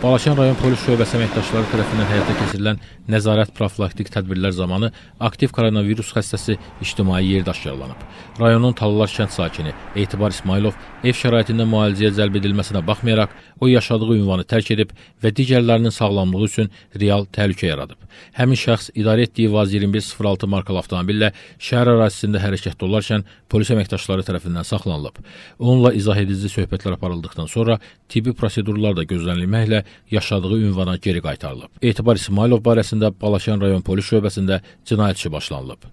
Balaşən rayon polis şöbəsi əməkdaşları tərəfindən həyata keçirilən nəzarət profilaktik tədbirlər zamanı aktiv koronavirus xəstəsi ictimai yerdaş yaralanıb. Rayonun Talılar kənd sakini Etibar İsmailov ev şəraitində müalicəyə cəlb edilməsinə baxmayaraq o yaşadığı ünvanı tərk edib və digərlərinin sağlamlığı üçün real təhlükə yaradıb. Həmin şəxs idarə etdiyi Vaz 2106 markalı avtomobillə şəhər ərazisində hərəkətdə olarkən polis əməkdaşları tərəfindən saxlanılıb. Onunla izah edici söhbətlər aparıldıqdan sonra tibbi prosedurlar da gözlənilməklə yaşadığı ünvana geri qaytarılıb. Etibar İsmayılov barəsində Balaşən rayon polis şöbəsində cinayət işi başlanılıb.